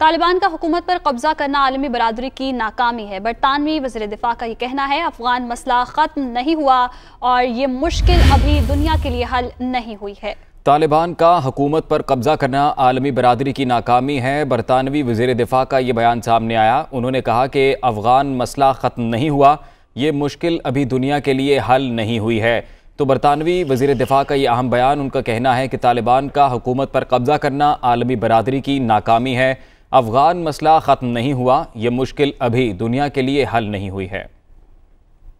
तालिबान का हुकूमत पर कब्जा करना आलमी बरदरी की नाकामी है बरतानवी वजर दिफा का ये कहना है अफगान मसला ख़त्म नहीं हुआ और ये मुश्किल अभी दुनिया के लिए हल नहीं हुई है तालिबान का हुकूमत पर कब्जा करना आलमी बरदरी की नाकामी है बरतानवी वजीर दिफा का ये बयान सामने आया उन्होंने कहा कि अफगान मसला ख़त्म नहीं हुआ ये मुश्किल अभी दुनिया के लिए हल नहीं हुई है तो बरतानवी वजीर दिफा का ये अहम बयान उनका कहना है कि तालिबान का हुकूमत पर कब्जा करना आलमी बरदरी की नाकामी है अफगान मसला ख़त्म नहीं हुआ ये मुश्किल अभी दुनिया के लिए हल नहीं हुई है